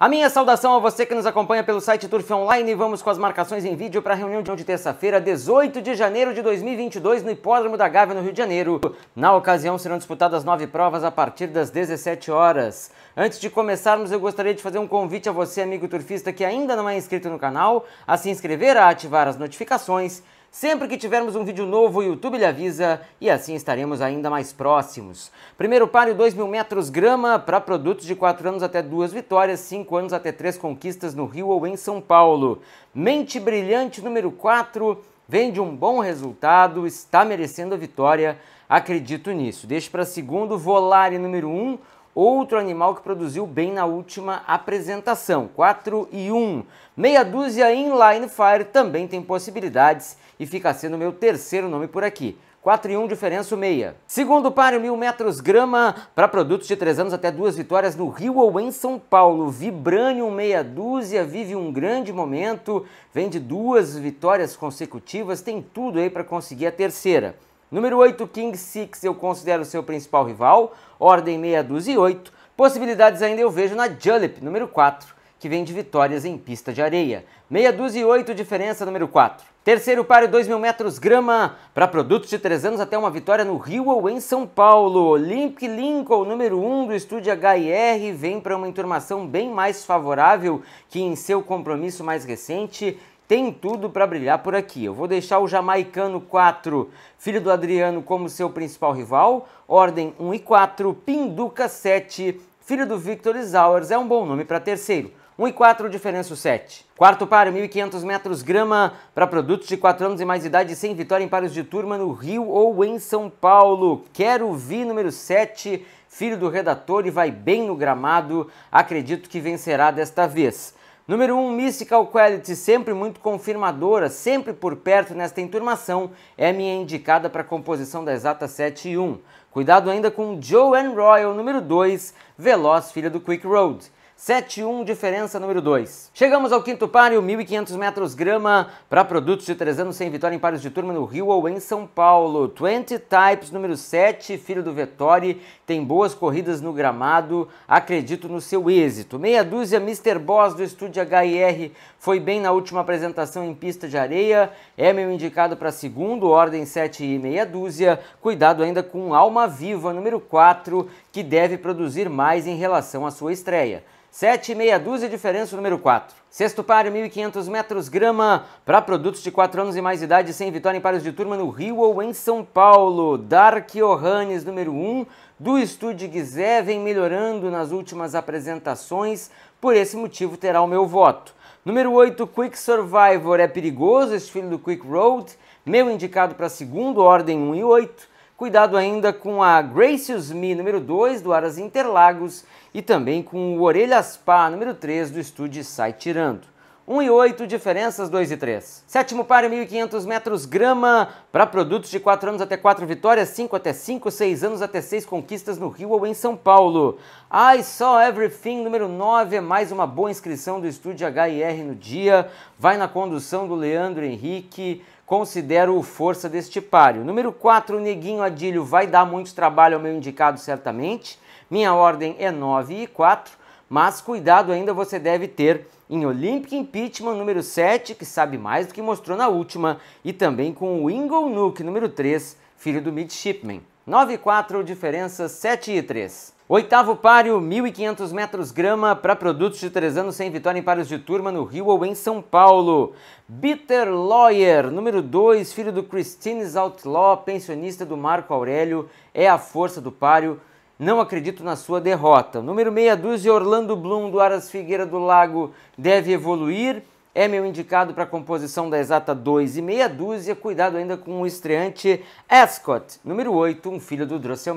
A minha saudação a você que nos acompanha pelo site Turf Online. Vamos com as marcações em vídeo para a reunião de terça-feira, 18 de janeiro de 2022, no Hipódromo da Gávea, no Rio de Janeiro. Na ocasião, serão disputadas nove provas a partir das 17 horas. Antes de começarmos, eu gostaria de fazer um convite a você, amigo turfista, que ainda não é inscrito no canal, a se inscrever, a ativar as notificações Sempre que tivermos um vídeo novo, o YouTube lhe avisa e assim estaremos ainda mais próximos. Primeiro páreo 2 mil metros grama para produtos de 4 anos até 2 vitórias, 5 anos até 3 conquistas no Rio ou em São Paulo. Mente Brilhante número 4 vem de um bom resultado, está merecendo a vitória, acredito nisso. Deixe para segundo Volare número 1, um, outro animal que produziu bem na última apresentação, 4 e 1. Meia dúzia Inline Fire também tem possibilidades e fica sendo meu terceiro nome por aqui. 4 e 1, diferença meia. Segundo páreo, mil metros grama para produtos de 3 anos até duas vitórias no Rio ou em São Paulo. Vibranium meia dúzia vive um grande momento, vem de duas vitórias consecutivas, tem tudo aí para conseguir a terceira. Número 8, King Six, eu considero seu principal rival. Ordem meia dúzia e 8. Possibilidades ainda eu vejo na Jullip, número 4 que vem de vitórias em pista de areia. Meia e 8 diferença número 4. Terceiro páreo, 2 mil metros grama, para produtos de 3 anos até uma vitória no Rio ou em São Paulo. Olympic Lincoln, número 1 um do estúdio HR, vem para uma enturmação bem mais favorável que em seu compromisso mais recente tem tudo para brilhar por aqui. Eu vou deixar o jamaicano 4, filho do Adriano, como seu principal rival. Ordem 1 e 4, Pinduca 7, filho do Victor Isauers, é um bom nome para terceiro. 1 e 4 diferença o 7. Quarto par, 1.500 metros grama para produtos de 4 anos e mais idade sem vitória em pares de turma no Rio ou em São Paulo. Quero Vi, número 7, filho do redator e vai bem no gramado. Acredito que vencerá desta vez. Número 1, um, Mystical Quality, sempre muito confirmadora, sempre por perto nesta enturmação, é minha indicada para a composição da exata 7 e 1. Cuidado ainda com Joanne Royal, número 2, Veloz, filha do Quick Road. 7-1, diferença número 2. Chegamos ao quinto páreo, 1.500 metros grama, para produtos de 3 anos sem vitória em pares de turma no Rio ou em São Paulo. 20 Types, número 7, filho do Vettori, tem boas corridas no gramado, acredito no seu êxito. Meia dúzia Mr. Boss do estúdio HIR, foi bem na última apresentação em pista de areia, é meu indicado para segundo, ordem 7 e meia dúzia. Cuidado ainda com Alma Viva, número 4, que deve produzir mais em relação à sua estreia. Sete e meia dúzia, diferença número 4. Sexto par, 1.500 metros grama para produtos de 4 anos e mais idade sem vitória em pares de turma no Rio ou em São Paulo. Dark Johannes, número 1, do Estúdio Guizé, vem melhorando nas últimas apresentações, por esse motivo terá o meu voto. Número 8, Quick Survivor é perigoso, esse filho do Quick Road, meu indicado para segundo, ordem 1 e 8. Cuidado ainda com a Gracious Me número 2 do Aras Interlagos e também com o Orelhas Pá número 3 do estúdio Sai Tirando. 1 e 8, diferenças 2 e 3. Sétimo par, 1.500 metros grama para produtos de 4 anos até 4 vitórias, 5 até 5, 6 anos até 6 conquistas no Rio ou em São Paulo. I Saw Everything, número 9, é mais uma boa inscrição do Estúdio HIR no dia. Vai na condução do Leandro Henrique, considero o força deste páreo. Número 4, o Neguinho Adilho. vai dar muito trabalho ao meu indicado, certamente. Minha ordem é 9 e 4 mas cuidado ainda você deve ter em Olympic Impeachment número 7, que sabe mais do que mostrou na última, e também com o Ingle Nook número 3, filho do Midshipman. 9 e 4, diferença 7 e 3. Oitavo páreo, 1.500 metros grama para produtos de 3 anos sem vitória em pares de turma no Rio ou em São Paulo. Bitter Lawyer, número 2, filho do Christine's Outlaw, pensionista do Marco Aurélio, é a força do páreo não acredito na sua derrota. número meia dúzia, Orlando Bloom, do Aras Figueira do Lago, deve evoluir. É meu indicado para a composição da exata 2 e meia dúzia. Cuidado ainda com o estreante Ascot, número 8, um filho do Drossel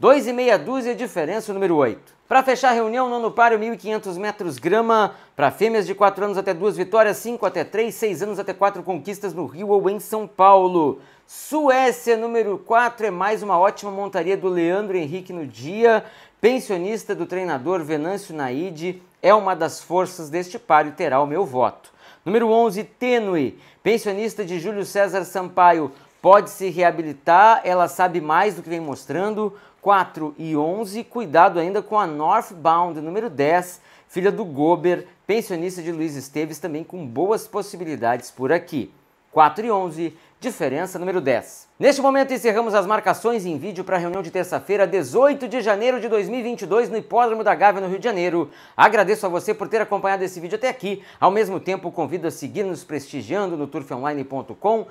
2 e meia dúzia, diferença número 8. Para fechar a reunião, nono páreo, 1.500 metros grama. Para fêmeas de 4 anos até 2 vitórias, 5 até 3, 6 anos até 4 conquistas no Rio ou em São Paulo. Suécia, número 4, é mais uma ótima montaria do Leandro Henrique no dia. Pensionista do treinador Venâncio Naide, é uma das forças deste páreo, terá o meu voto. Número 11, Tênue. Pensionista de Júlio César Sampaio, pode se reabilitar, ela sabe mais do que vem mostrando. 4 e 11, cuidado ainda com a Northbound, número 10, filha do Gober, pensionista de Luiz Esteves, também com boas possibilidades por aqui. 4 e 11, diferença número 10. Neste momento encerramos as marcações em vídeo para a reunião de terça-feira, 18 de janeiro de 2022, no Hipódromo da Gávea, no Rio de Janeiro. Agradeço a você por ter acompanhado esse vídeo até aqui. Ao mesmo tempo, convido a seguir nos prestigiando no turfonline.com.br